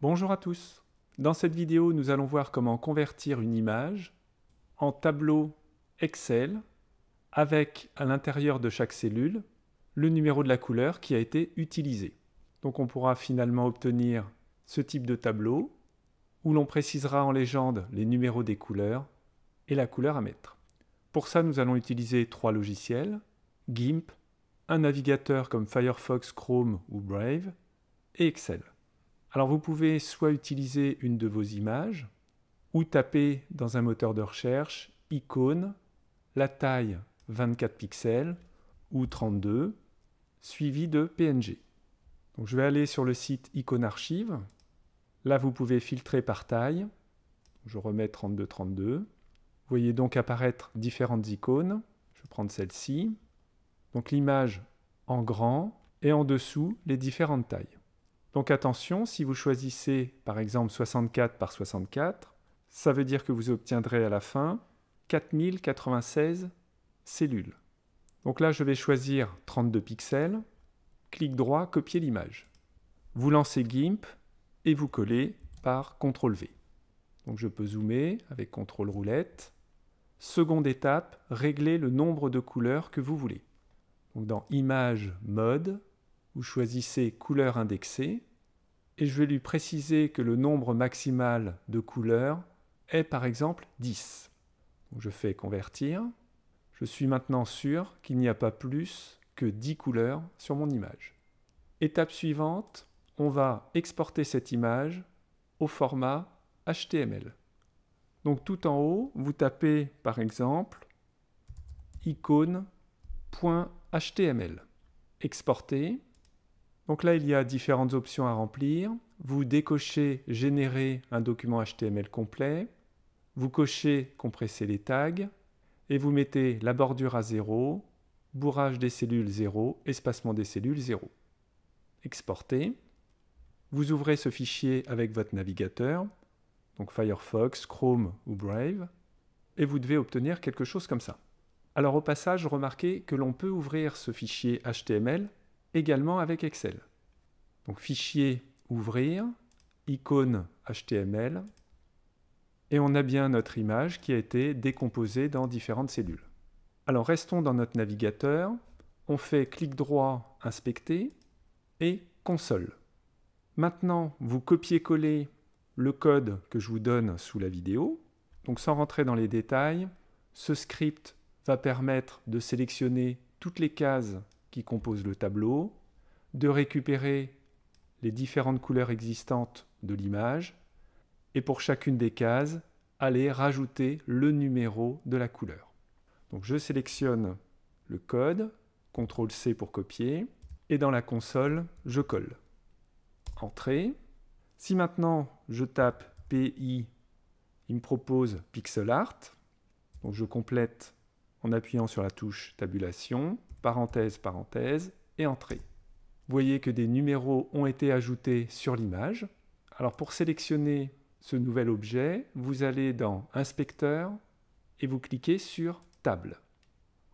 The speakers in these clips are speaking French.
Bonjour à tous Dans cette vidéo, nous allons voir comment convertir une image en tableau Excel avec à l'intérieur de chaque cellule le numéro de la couleur qui a été utilisé. Donc on pourra finalement obtenir ce type de tableau où l'on précisera en légende les numéros des couleurs et la couleur à mettre. Pour ça, nous allons utiliser trois logiciels, GIMP, un navigateur comme Firefox, Chrome ou Brave et Excel. Alors vous pouvez soit utiliser une de vos images, ou taper dans un moteur de recherche icône, la taille 24 pixels ou 32, suivi de PNG. Donc je vais aller sur le site Icône Archive. Là, vous pouvez filtrer par taille. Je remets 32, 32. Vous voyez donc apparaître différentes icônes. Je vais prendre celle-ci. Donc l'image en grand et en dessous les différentes tailles. Donc attention, si vous choisissez par exemple 64 par 64, ça veut dire que vous obtiendrez à la fin 4096 cellules. Donc là, je vais choisir 32 pixels, clic droit, copier l'image. Vous lancez GIMP et vous collez par CTRL V. Donc je peux zoomer avec CTRL roulette. Seconde étape, régler le nombre de couleurs que vous voulez. Donc dans Image, Mode, vous choisissez Couleur indexée et je vais lui préciser que le nombre maximal de couleurs est par exemple 10. Je fais convertir. Je suis maintenant sûr qu'il n'y a pas plus que 10 couleurs sur mon image. Étape suivante, on va exporter cette image au format HTML. Donc tout en haut, vous tapez par exemple icône.html. Exporter. Donc là, il y a différentes options à remplir. Vous décochez Générer un document HTML complet. Vous cochez Compresser les tags. Et vous mettez la bordure à 0, bourrage des cellules 0, espacement des cellules 0. Exporter. Vous ouvrez ce fichier avec votre navigateur, donc Firefox, Chrome ou Brave, et vous devez obtenir quelque chose comme ça. Alors au passage, remarquez que l'on peut ouvrir ce fichier HTML également avec Excel. Donc fichier, ouvrir, icône HTML, et on a bien notre image qui a été décomposée dans différentes cellules. Alors restons dans notre navigateur, on fait clic droit, inspecter, et console. Maintenant, vous copiez-collez le code que je vous donne sous la vidéo. Donc sans rentrer dans les détails, ce script va permettre de sélectionner toutes les cases qui compose le tableau, de récupérer les différentes couleurs existantes de l'image, et pour chacune des cases, aller rajouter le numéro de la couleur. Donc je sélectionne le code, CTRL-C pour copier, et dans la console, je colle. Entrée. Si maintenant je tape PI, il me propose pixel art. Donc je complète en appuyant sur la touche Tabulation, parenthèse, parenthèse, et Entrée. Vous voyez que des numéros ont été ajoutés sur l'image. Alors pour sélectionner ce nouvel objet, vous allez dans Inspecteur et vous cliquez sur Table.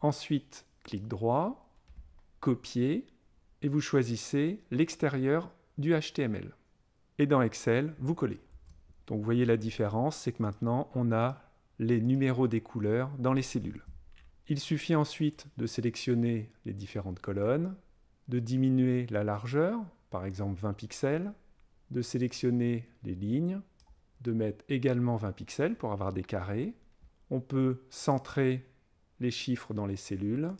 Ensuite, clic droit, Copier, et vous choisissez l'extérieur du HTML. Et dans Excel, vous collez. Donc vous voyez la différence, c'est que maintenant on a les numéros des couleurs dans les cellules. Il suffit ensuite de sélectionner les différentes colonnes, de diminuer la largeur, par exemple 20 pixels, de sélectionner les lignes, de mettre également 20 pixels pour avoir des carrés. On peut centrer les chiffres dans les cellules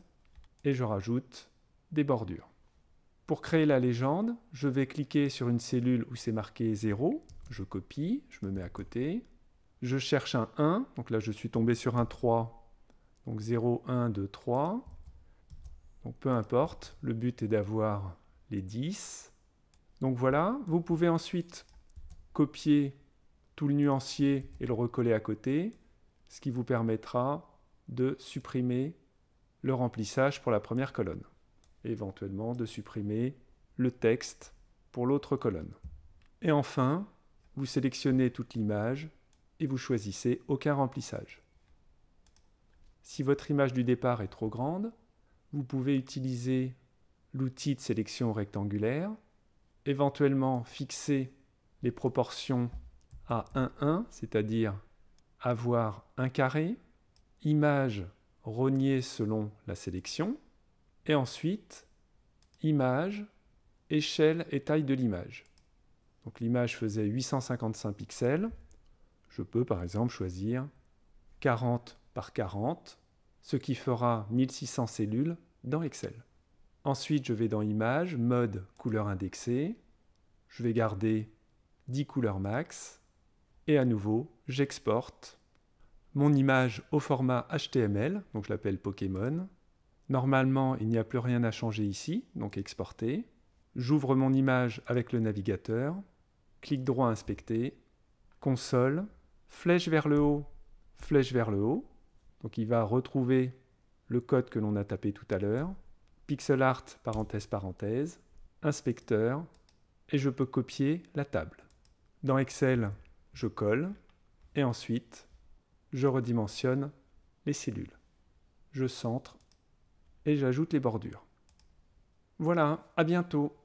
et je rajoute des bordures. Pour créer la légende, je vais cliquer sur une cellule où c'est marqué 0, je copie, je me mets à côté, je cherche un 1, donc là je suis tombé sur un 3, donc 0, 1, 2, 3. Donc peu importe, le but est d'avoir les 10. Donc voilà, vous pouvez ensuite copier tout le nuancier et le recoller à côté, ce qui vous permettra de supprimer le remplissage pour la première colonne, et éventuellement de supprimer le texte pour l'autre colonne. Et enfin, vous sélectionnez toute l'image et vous choisissez aucun remplissage. Si votre image du départ est trop grande, vous pouvez utiliser l'outil de sélection rectangulaire, éventuellement fixer les proportions à 1,1, c'est-à-dire avoir un carré, image rognée selon la sélection, et ensuite image, échelle et taille de l'image. Donc l'image faisait 855 pixels. Je peux par exemple choisir 40 par 40, ce qui fera 1600 cellules dans Excel. Ensuite, je vais dans Images, Mode, Couleur indexée. Je vais garder 10 couleurs max. Et à nouveau, j'exporte mon image au format HTML, donc je l'appelle Pokémon. Normalement, il n'y a plus rien à changer ici, donc exporter. J'ouvre mon image avec le navigateur, clic droit inspecter, console, flèche vers le haut, flèche vers le haut, donc il va retrouver le code que l'on a tapé tout à l'heure, pixel art parenthèse parenthèse, inspecteur, et je peux copier la table. Dans Excel, je colle, et ensuite, je redimensionne les cellules. Je centre, et j'ajoute les bordures. Voilà, à bientôt